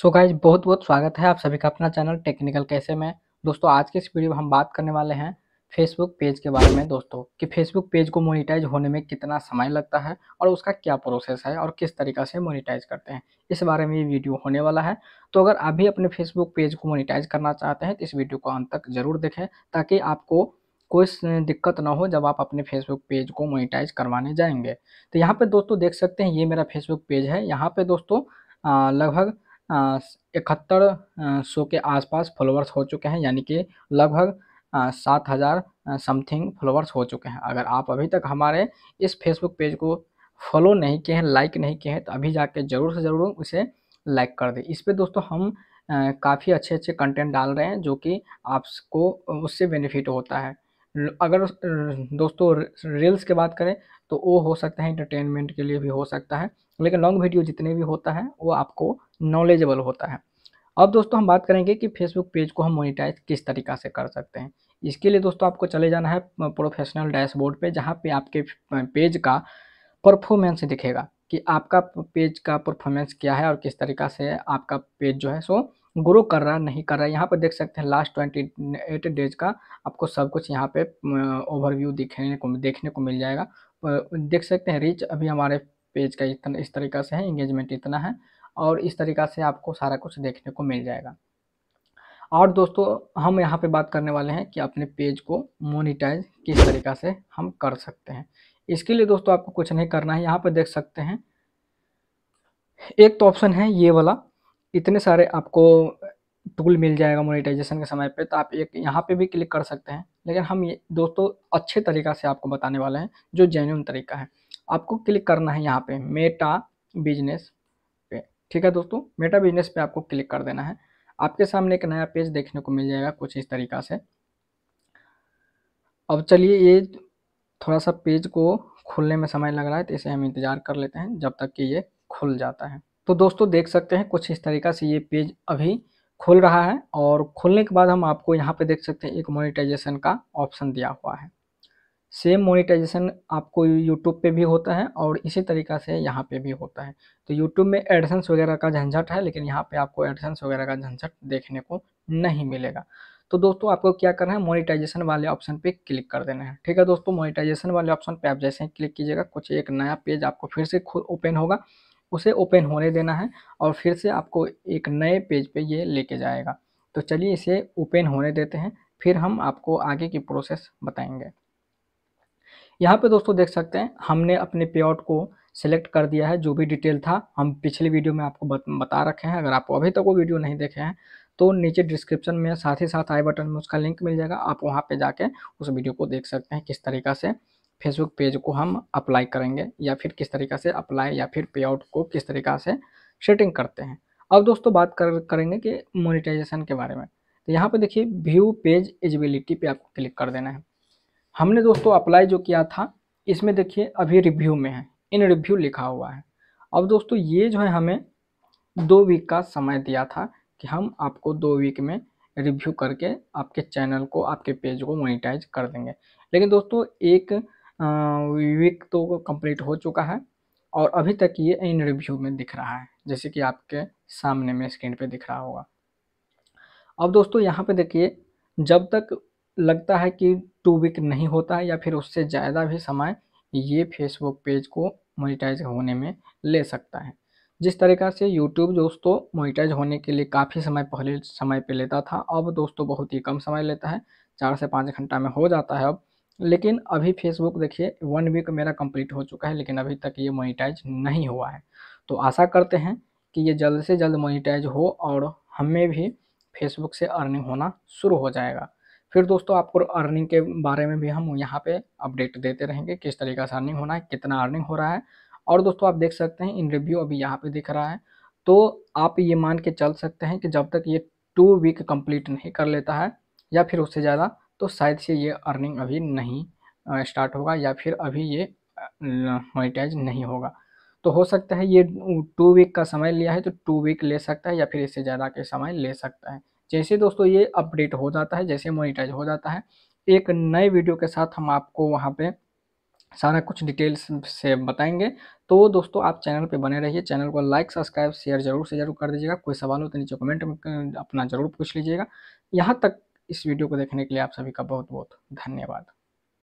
सो so guys बहुत बहुत स्वागत है आप सभी का अपना चैनल टेक्निकल कैसे में दोस्तों आज के इस वीडियो में हम बात करने वाले हैं फेसबुक पेज के बारे में दोस्तों कि फेसबुक पेज को मोनिटाइज होने में कितना समय लगता है और उसका क्या प्रोसेस है और किस तरीका से मोनिटाइज करते हैं इस बारे में ये वीडियो होने वाला है तो अगर आप भी अपने फेसबुक पेज को मोनिटाइज करना चाहते हैं तो इस वीडियो को अंत तक ज़रूर देखें ताकि आपको कोई दिक्कत ना हो जब आप अपने फेसबुक पेज को मोनिटाइज करवाने जाएंगे तो यहाँ पर दोस्तों देख सकते हैं ये मेरा फेसबुक पेज है यहाँ पर दोस्तों लगभग इकहत्तर सौ के आसपास फॉलोअर्स हो चुके हैं यानी कि लगभग सात हज़ार समथिंग फॉलोअर्स हो चुके हैं अगर आप अभी तक हमारे इस फेसबुक पेज को फॉलो नहीं किए हैं लाइक नहीं किए हैं तो अभी जाके ज़रूर से ज़रूर उसे लाइक कर दें इस पर दोस्तों हम काफ़ी अच्छे अच्छे कंटेंट डाल रहे हैं जो कि आपको उससे बेनिफिट होता है अगर दोस्तों रील्स के बात करें तो वो हो सकता है इंटरटेनमेंट के लिए भी हो सकता है लेकिन लॉन्ग वीडियो जितने भी होता है वो आपको नॉलेजेबल होता है अब दोस्तों हम बात करेंगे कि फेसबुक पेज को हम मोनिटाइज किस तरीका से कर सकते हैं इसके लिए दोस्तों आपको चले जाना है प्रोफेशनल डैशबोर्ड पे जहाँ पे आपके पेज का परफॉर्मेंस दिखेगा कि आपका पेज का परफॉर्मेंस क्या है और किस तरीका से आपका पेज जो है सो ग्रो कर रहा नहीं कर रहा है यहाँ पर देख सकते हैं लास्ट ट्वेंटी एट डेज का आपको सब कुछ यहाँ पे ओवरव्यू दिखने को देखने को मिल जाएगा देख सकते हैं रीच अभी हमारे पेज का इतना इस तरीका से है इंगेजमेंट इतना है और इस तरीका से आपको सारा कुछ देखने को मिल जाएगा और दोस्तों हम यहाँ पे बात करने वाले हैं कि अपने पेज को मोनिटाइज किस तरीका से हम कर सकते हैं इसके लिए दोस्तों आपको कुछ नहीं करना है यहाँ पर देख सकते हैं एक तो ऑप्शन है ये वाला इतने सारे आपको टूल मिल जाएगा मोनिटाइजेशन के समय पे तो आप एक यहाँ पे भी क्लिक कर सकते हैं लेकिन हम ये दोस्तों अच्छे तरीका से आपको बताने वाले हैं जो जेन्यून तरीका है आपको क्लिक करना है यहाँ पे मेटा बिजनेस पे ठीक है दोस्तों मेटा बिजनेस पे आपको क्लिक कर देना है आपके सामने एक नया पेज देखने को मिल जाएगा कुछ इस तरीका से अब चलिए ये थोड़ा सा पेज को खुलने में समय लग रहा है तो इसे हम इंतज़ार कर लेते हैं जब तक कि ये खुल जाता है तो दोस्तों देख सकते हैं कुछ इस तरीका से ये पेज अभी खुल रहा है और खुलने के बाद हम आपको यहाँ पे देख सकते हैं एक मोनिटाइजेशन का ऑप्शन दिया हुआ है सेम मोनिटाइजेशन आपको यूट्यूब पे भी होता है और इसी तरीका से यहाँ पे भी होता है तो यूट्यूब में एडसेंस वगैरह का झंझट है लेकिन यहाँ पे आपको एडसेंस वगैरह का झंझट देखने को नहीं मिलेगा तो दोस्तों आपको क्या करना है मोनिटाइजेशन वाले ऑप्शन पे क्लिक कर देना है ठीक है दोस्तों मोनिटाइजेशन वाले ऑप्शन पे आप जैसे ही क्लिक कीजिएगा कुछ एक नया पेज आपको फिर से ओपन होगा उसे ओपन होने देना है और फिर से आपको एक नए पेज पे ये लेके जाएगा तो चलिए इसे ओपन होने देते हैं फिर हम आपको आगे की प्रोसेस बताएंगे यहाँ पे दोस्तों देख सकते हैं हमने अपने पे को सेलेक्ट कर दिया है जो भी डिटेल था हम पिछले वीडियो में आपको बता रखे हैं अगर आप अभी तक तो वो वीडियो नहीं देखे हैं तो नीचे डिस्क्रिप्शन में साथ ही साथ आई बटन में उसका लिंक मिल जाएगा आप वहाँ पे जाके उस वीडियो को देख सकते हैं किस तरीका से फेसबुक पेज को हम अप्लाई करेंगे या फिर किस तरीका से अप्लाई या फिर पे आउट को किस तरीका से सेटिंग करते हैं अब दोस्तों बात कर करेंगे कि मोनिटाइजेशन के बारे में तो यहाँ पर देखिए व्यू पेज एजिबिलिटी पे आपको क्लिक कर देना है हमने दोस्तों अप्लाई जो किया था इसमें देखिए अभी रिव्यू में है इन रिव्यू लिखा हुआ है अब दोस्तों ये जो है हमें दो वीक का समय दिया था कि हम आपको दो वीक में रिव्यू करके आपके चैनल को आपके पेज को मोनिटाइज कर देंगे लेकिन दोस्तों एक वीक तो कंप्लीट हो चुका है और अभी तक ये इन रिव्यू में दिख रहा है जैसे कि आपके सामने में स्क्रीन पे दिख रहा होगा अब दोस्तों यहाँ पे देखिए जब तक लगता है कि टू वीक नहीं होता है या फिर उससे ज़्यादा भी समय ये फेसबुक पेज को मोनिटाइज होने में ले सकता है जिस तरीका से यूट्यूब दोस्तों मोनिटाइज होने के लिए काफ़ी समय पहले समय पे लेता था अब दोस्तों बहुत ही कम समय लेता है चार से पाँच घंटा में हो जाता है अब लेकिन अभी फेसबुक देखिए वन वीक मेरा कंप्लीट हो चुका है लेकिन अभी तक ये मोनिटाइज नहीं हुआ है तो आशा करते हैं कि ये जल्द से जल्द मोनिटाइज हो और हमें भी फेसबुक से अर्निंग होना शुरू हो जाएगा फिर दोस्तों आपको अर्निंग के बारे में भी हम यहाँ पे अपडेट देते रहेंगे किस तरीके से अर्निंग होना है कितना अर्निंग हो रहा है और दोस्तों आप देख सकते हैं इन रिव्यू अभी यहाँ पे दिख रहा है तो आप ये मान के चल सकते हैं कि जब तक ये टू वीक कंप्लीट नहीं कर लेता है या फिर उससे ज़्यादा तो शायद से ये अर्निंग अभी नहीं स्टार्ट होगा या फिर अभी ये मोनिटाइज नहीं होगा तो हो सकता है ये टू वीक का समय लिया है तो टू वीक ले सकता है या फिर इससे ज़्यादा के समय ले सकता है जैसे दोस्तों ये अपडेट हो जाता है जैसे मोनिटाइज हो जाता है एक नए वीडियो के साथ हम आपको वहाँ पे सारा कुछ डिटेल्स से बताएंगे तो दोस्तों आप चैनल पे बने रहिए चैनल को लाइक सब्सक्राइब शेयर जरूर से जरूर कर दीजिएगा कोई सवाल हो तो नीचे कमेंट में अपना जरूर पूछ लीजिएगा यहाँ तक इस वीडियो को देखने के लिए आप सभी का बहुत बहुत धन्यवाद